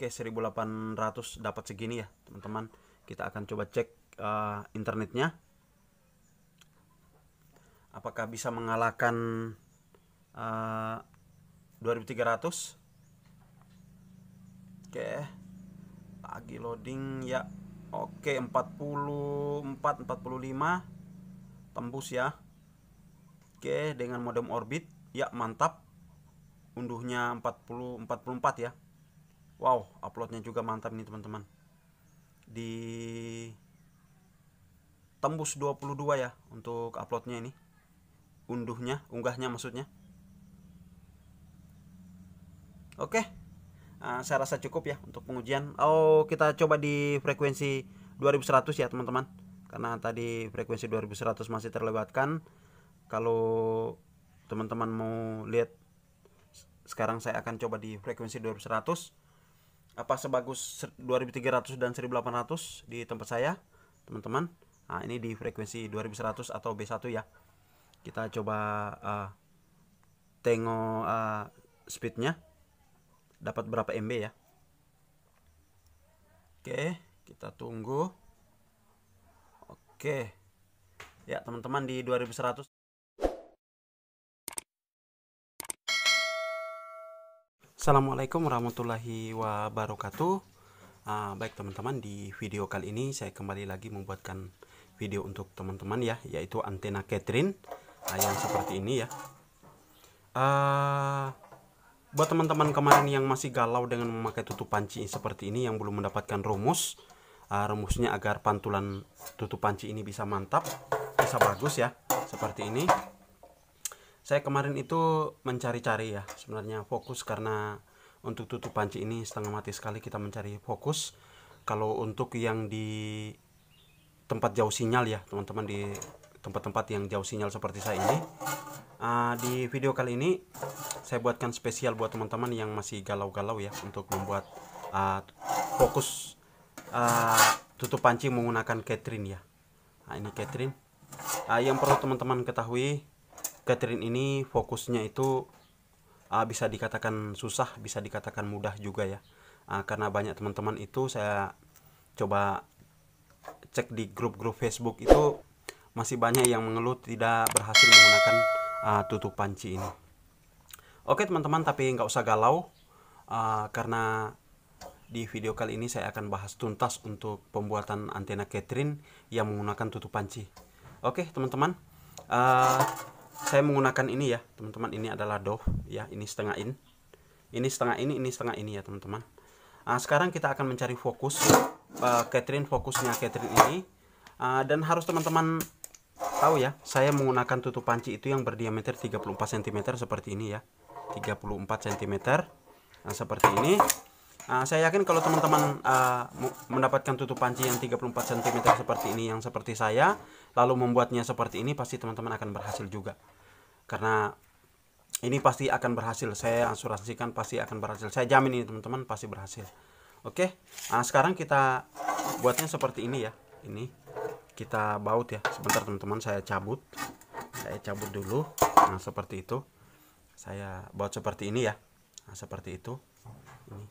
Oke, 1800 dapat segini ya, teman-teman. Kita akan coba cek uh, internetnya. Apakah bisa mengalahkan uh, eh, 2300? Oke. Lagi loading ya. Oke, 44 45 tembus ya. Oke, dengan modem orbit ya mantap. Unduhnya 40 44 ya wow uploadnya juga mantap nih teman-teman di tembus 22 ya untuk uploadnya ini unduhnya unggahnya maksudnya oke uh, saya rasa cukup ya untuk pengujian oh kita coba di frekuensi 2100 ya teman-teman karena tadi frekuensi 2100 masih terlewatkan kalau teman-teman mau lihat sekarang saya akan coba di frekuensi 2100 apa sebagus 2300 dan 1800 di tempat saya teman-teman nah ini di frekuensi 2100 atau B1 ya kita coba uh, tengok uh, speednya dapat berapa MB ya oke kita tunggu oke ya teman-teman di 2100 Assalamualaikum warahmatullahi wabarakatuh uh, Baik teman-teman di video kali ini saya kembali lagi membuatkan video untuk teman-teman ya Yaitu antena Catherine uh, yang seperti ini ya uh, Buat teman-teman kemarin yang masih galau dengan memakai tutup panci seperti ini Yang belum mendapatkan rumus uh, Rumusnya agar pantulan tutup panci ini bisa mantap Bisa bagus ya seperti ini saya kemarin itu mencari-cari ya sebenarnya fokus karena untuk tutup panci ini setengah mati sekali kita mencari fokus kalau untuk yang di tempat jauh sinyal ya teman-teman di tempat-tempat yang jauh sinyal seperti saya ini uh, di video kali ini saya buatkan spesial buat teman-teman yang masih galau-galau ya untuk membuat uh, fokus uh, tutup panci menggunakan Catherine ya nah, ini Catherine uh, yang perlu teman-teman ketahui Catherine ini fokusnya itu uh, bisa dikatakan susah, bisa dikatakan mudah juga ya. Uh, karena banyak teman-teman itu saya coba cek di grup-grup Facebook itu masih banyak yang mengeluh tidak berhasil menggunakan uh, tutup panci ini. Oke teman-teman, tapi nggak usah galau uh, karena di video kali ini saya akan bahas tuntas untuk pembuatan antena Catherine yang menggunakan tutup panci. Oke teman-teman, uh, saya menggunakan ini ya teman-teman ini adalah doh ya ini setengah in ini setengah ini ini setengah ini ya teman-teman nah, sekarang kita akan mencari fokus uh, Catherine fokusnya Catherine ini uh, dan harus teman-teman tahu ya saya menggunakan tutup panci itu yang berdiameter 34 cm seperti ini ya 34 cm nah, seperti ini Uh, saya yakin kalau teman-teman uh, mendapatkan tutup panci yang 34 cm seperti ini yang seperti saya lalu membuatnya seperti ini pasti teman-teman akan berhasil juga karena ini pasti akan berhasil saya asuransikan pasti akan berhasil saya jamin ini teman-teman pasti berhasil oke nah, sekarang kita buatnya seperti ini ya ini kita baut ya sebentar teman-teman saya cabut saya cabut dulu nah seperti itu saya baut seperti ini ya nah, seperti itu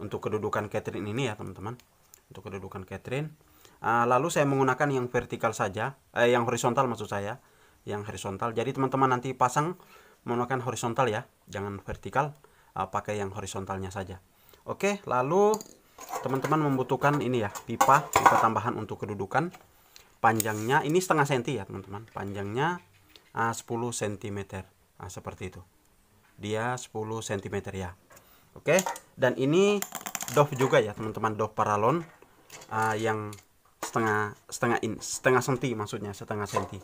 untuk kedudukan Catherine ini ya teman-teman untuk kedudukan Catherine uh, lalu saya menggunakan yang vertikal saja eh, yang horizontal maksud saya yang horizontal jadi teman-teman nanti pasang menggunakan horizontal ya jangan vertikal uh, pakai yang horizontalnya saja oke lalu teman-teman membutuhkan ini ya pipa pipa tambahan untuk kedudukan panjangnya ini setengah senti ya teman-teman panjangnya uh, 10 cm uh, seperti itu dia 10 cm ya Oke, dan ini Dove juga ya teman-teman Dove Paralon uh, yang setengah setengah in setengah senti maksudnya setengah senti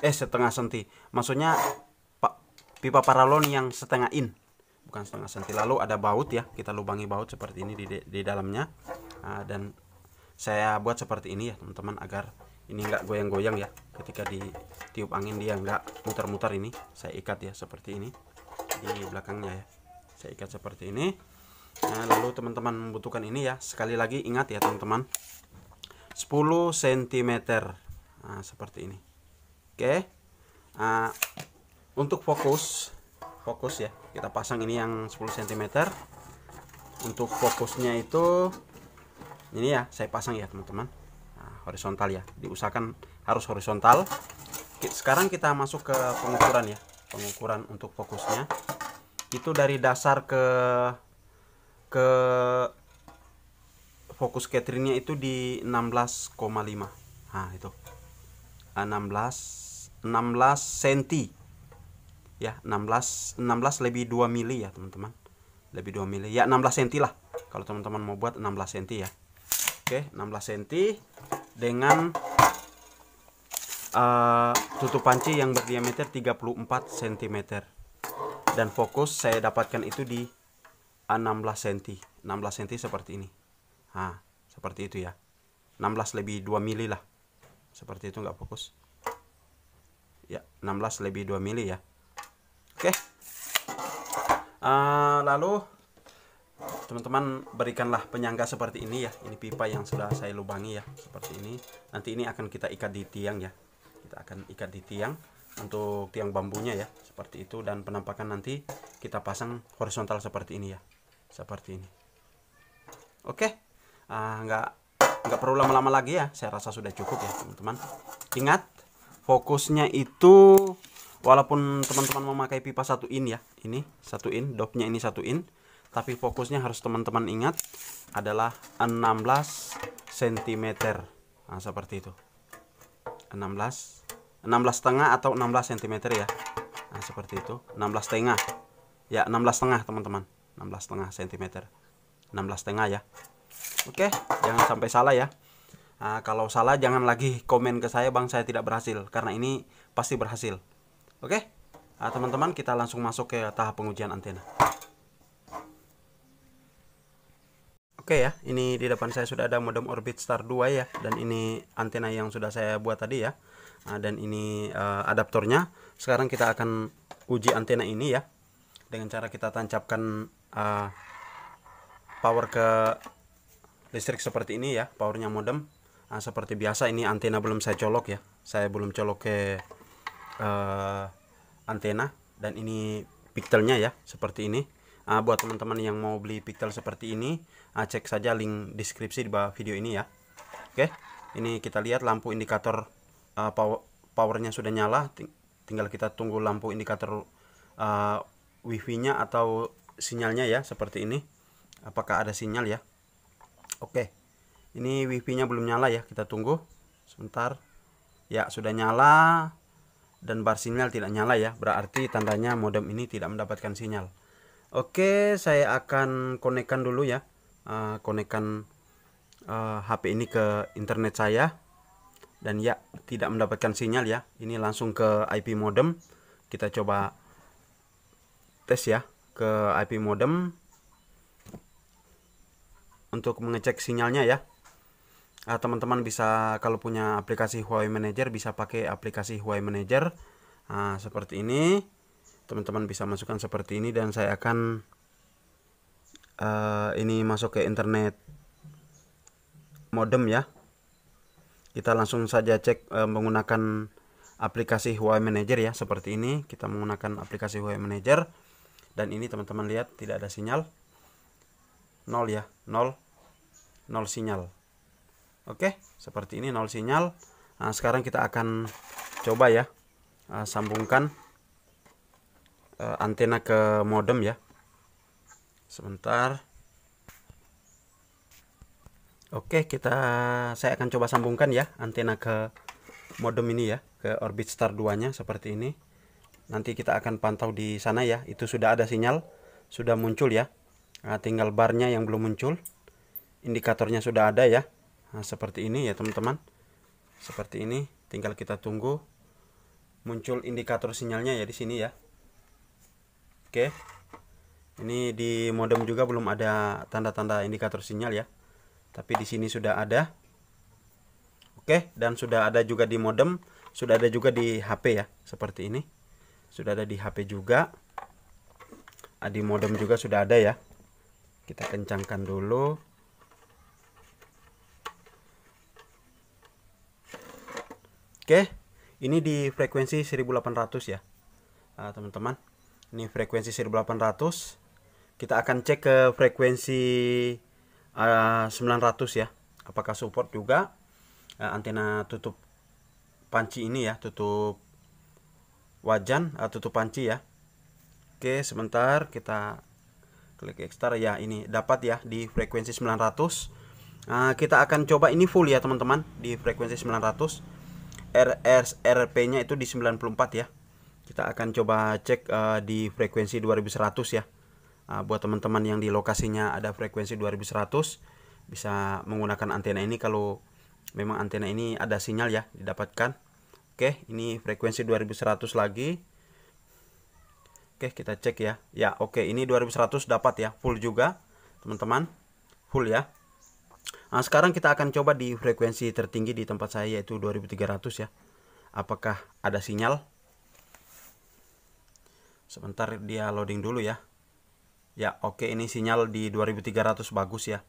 eh setengah senti maksudnya pak pipa paralon yang setengah in bukan setengah senti lalu ada baut ya kita lubangi baut seperti ini di di dalamnya uh, dan saya buat seperti ini ya teman-teman agar ini enggak goyang-goyang ya ketika ditiup angin dia enggak muter-muter ini saya ikat ya seperti ini di belakangnya ya saya ikat seperti ini nah, lalu teman-teman membutuhkan ini ya sekali lagi ingat ya teman-teman 10 cm nah, seperti ini oke nah, untuk fokus fokus ya kita pasang ini yang 10 cm untuk fokusnya itu ini ya saya pasang ya teman-teman nah, horizontal ya diusahakan harus horizontal sekarang kita masuk ke pengukuran ya pengukuran untuk fokusnya itu dari dasar ke ke fokus cateringnya itu di 16,5 nah itu 16 16 cm ya 16 16 lebih 2 mili ya teman-teman lebih 2 mili ya 16 cm lah kalau teman-teman mau buat 16 cm ya oke 16 cm dengan uh, tutup panci yang berdiameter 34 cm dan fokus saya dapatkan itu di 16 cm 16 cm seperti ini nah seperti itu ya 16 lebih 2 mili lah seperti itu nggak fokus ya 16 lebih 2 mili ya oke okay. uh, lalu teman-teman berikanlah penyangga seperti ini ya ini pipa yang sudah saya lubangi ya seperti ini nanti ini akan kita ikat di tiang ya kita akan ikat di tiang untuk tiang bambunya ya seperti itu dan penampakan nanti kita pasang horizontal seperti ini ya seperti ini oke uh, nggak nggak perlu lama-lama lagi ya saya rasa sudah cukup ya teman-teman ingat fokusnya itu walaupun teman-teman memakai pipa satu in ya ini satu in dopnya ini satu in tapi fokusnya harus teman-teman ingat adalah 16 cm nah, seperti itu 16 16 setengah atau 16 cm ya nah seperti itu 16 setengah ya 16 setengah teman-teman 16 setengah cm 16 setengah ya oke jangan sampai salah ya nah, kalau salah jangan lagi komen ke saya bang saya tidak berhasil karena ini pasti berhasil oke teman ah, teman-teman kita langsung masuk ke tahap pengujian antena Oke okay ya, ini di depan saya sudah ada modem Orbit Star 2 ya dan ini antena yang sudah saya buat tadi ya nah, dan ini uh, adaptornya sekarang kita akan uji antena ini ya dengan cara kita tancapkan uh, power ke listrik seperti ini ya powernya modem nah, seperti biasa ini antena belum saya colok ya saya belum colok ke uh, antena dan ini pixelnya ya seperti ini uh, buat teman-teman yang mau beli pixel seperti ini uh, cek saja link deskripsi di bawah video ini ya oke ini kita lihat lampu indikator uh, power powernya sudah nyala ting tinggal kita tunggu lampu indikator uh, wifi-nya atau sinyalnya ya seperti ini apakah ada sinyal ya oke ini wifi-nya belum nyala ya kita tunggu sebentar ya sudah nyala dan bar sinyal tidak nyala ya berarti tandanya modem ini tidak mendapatkan sinyal oke saya akan konekkan dulu ya uh, konekkan uh, HP ini ke internet saya dan ya tidak mendapatkan sinyal ya ini langsung ke IP modem kita coba tes ya ke IP modem untuk mengecek sinyalnya ya ah, teman-teman bisa kalau punya aplikasi Huawei Manager bisa pakai aplikasi Huawei Manager nah, seperti ini teman-teman bisa masukkan seperti ini dan saya akan uh, ini masuk ke internet modem ya kita langsung saja cek e, menggunakan aplikasi Huawei Manager ya seperti ini kita menggunakan aplikasi Huawei Manager dan ini teman-teman lihat tidak ada sinyal nol ya nol nol sinyal oke seperti ini nol sinyal nah sekarang kita akan coba ya e, sambungkan e, antena ke modem ya sebentar Oke, kita saya akan coba sambungkan ya antena ke modem ini ya, ke Orbit Star 2-nya seperti ini. Nanti kita akan pantau di sana ya. Itu sudah ada sinyal, sudah muncul ya. Nah, tinggal barnya yang belum muncul. Indikatornya sudah ada ya. Nah, seperti ini ya, teman-teman. Seperti ini, tinggal kita tunggu muncul indikator sinyalnya ya di sini ya. Oke. Ini di modem juga belum ada tanda-tanda indikator sinyal ya tapi di sini sudah ada oke dan sudah ada juga di modem sudah ada juga di HP ya seperti ini sudah ada di HP juga ah, di modem juga sudah ada ya kita kencangkan dulu oke ini di frekuensi 1800 ya ah, teman-teman ini frekuensi 1800 kita akan cek ke frekuensi 900 ah, ya apakah support juga ah, antena tutup panci ini ya tutup wajan ah, tutup panci ya oke sebentar kita klik ekstar ya ini dapat ya di frekuensi 900 uh, kita akan coba ini full ya teman-teman di frekuensi 900 RR RP nya itu di 94 ya kita akan coba cek uh, di frekuensi 2100 ya uh, buat teman-teman yang di lokasinya ada frekuensi 2100 bisa menggunakan antena ini kalau memang antena ini ada sinyal ya didapatkan oke ini frekuensi 2100 lagi oke kita cek ya ya oke ini 2100 dapat ya full juga teman-teman full ya nah sekarang kita akan coba di frekuensi tertinggi di tempat saya yaitu 2300 ya apakah ada sinyal sebentar dia loading dulu ya Ya, oke okay, ini sinyal di 2300 bagus ya.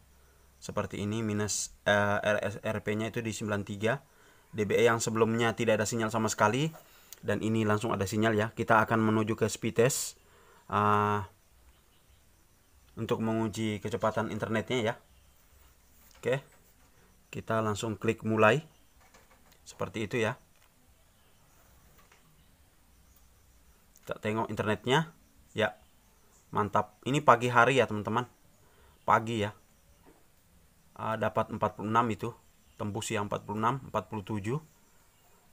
Seperti ini minus eh, RP-nya itu di 93. DBE yang sebelumnya tidak ada sinyal sama sekali dan ini langsung ada sinyal ya. Kita akan menuju ke speed test uh, untuk menguji kecepatan internetnya ya. Oke. Okay. Kita langsung klik mulai. Seperti itu ya. Kita tengok internetnya. Ya. Mantap. Ini pagi hari ya, teman-teman. Pagi ya. Uh, dapat 46 itu. Tembus yang 46, 47.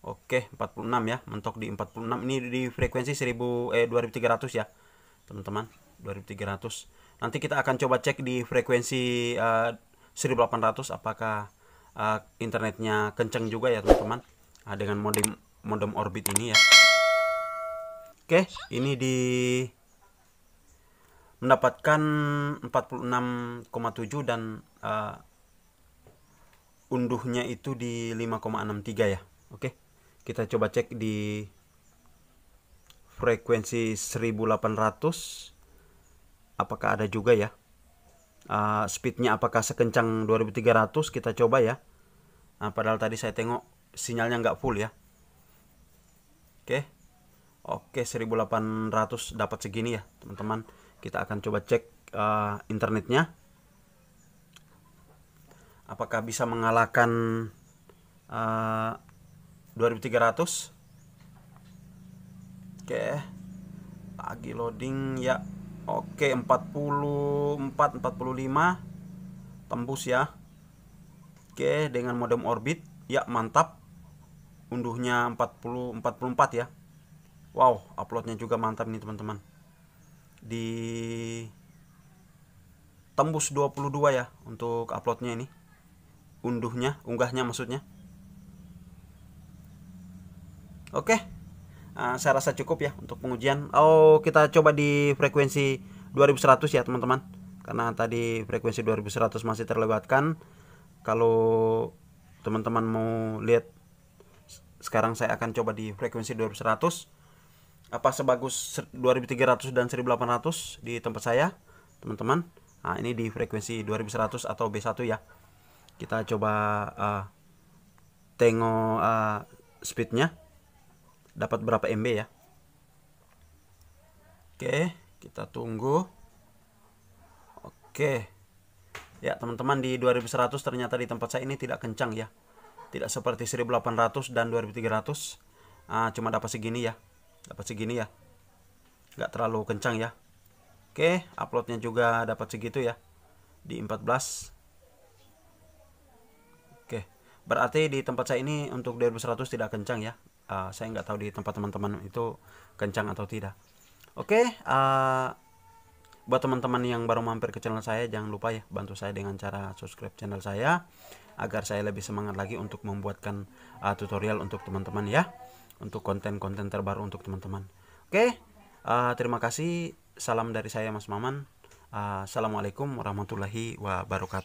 Oke, 46 ya. Mentok di 46. Ini di frekuensi 1000 eh 2300 ya, teman-teman. 2300. Nanti kita akan coba cek di frekuensi uh, eh, 1800 apakah uh, internetnya kenceng juga ya, teman-teman. uh, dengan modem modem orbit ini ya. Oke, ini di mendapatkan 46,7 dan uh, unduhnya itu di 5,63 ya. Oke. Kita coba cek di frekuensi 1800 apakah ada juga ya? Uh, speednya apakah sekencang 2300 kita coba ya. Nah, padahal tadi saya tengok sinyalnya nggak full ya. Oke. Oke, 1800 dapat segini ya, teman-teman kita akan coba cek uh, internetnya apakah bisa mengalahkan uh, eh, 2300 oke okay. lagi loading ya oke okay, 44 45 tembus ya oke okay, dengan modem orbit ya mantap unduhnya 40 44 ya Wow uploadnya juga mantap nih teman-teman di tembus 22 ya untuk uploadnya ini unduhnya unggahnya maksudnya oke uh, saya rasa cukup ya untuk pengujian oh kita coba di frekuensi 2100 ya teman-teman karena tadi frekuensi 2100 masih terlewatkan kalau teman-teman mau lihat sekarang saya akan coba di frekuensi 2100 apa sebagus 2300 dan 1800 di tempat saya teman-teman nah ini di frekuensi 2100 atau B1 ya kita coba uh, tengok uh, speednya dapat berapa MB ya oke kita tunggu oke ya teman-teman di 2100 ternyata di tempat saya ini tidak kencang ya tidak seperti 1800 dan 2300 uh, ah, cuma dapat segini ya dapat segini ya nggak terlalu kencang ya oke uploadnya juga dapat segitu ya di 14 oke berarti di tempat saya ini untuk 2100 tidak kencang ya uh, saya nggak tahu di tempat teman-teman itu kencang atau tidak oke uh, buat teman-teman yang baru mampir ke channel saya jangan lupa ya bantu saya dengan cara subscribe channel saya agar saya lebih semangat lagi untuk membuatkan uh, tutorial untuk teman-teman ya untuk konten-konten terbaru untuk teman-teman. Oke, uh, terima kasih. Salam dari saya Mas Maman. Uh, Assalamualaikum warahmatullahi wabarakatuh.